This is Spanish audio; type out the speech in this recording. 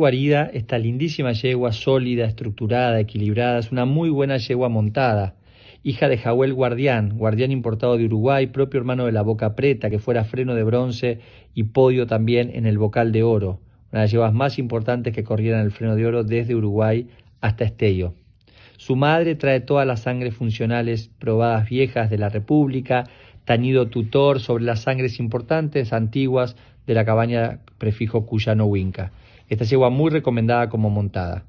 guarida esta lindísima yegua sólida, estructurada, equilibrada, es una muy buena yegua montada. Hija de Jawel Guardián, guardián importado de Uruguay, propio hermano de la Boca Preta, que fuera freno de bronce y podio también en el Bocal de Oro, una de las yeguas más importantes que corrieran el freno de oro desde Uruguay hasta Estello. Su madre trae todas las sangres funcionales probadas viejas de la República, tañido tutor sobre las sangres importantes antiguas de la cabaña prefijo cuyano Huinca. Esta yegua muy recomendada como montada.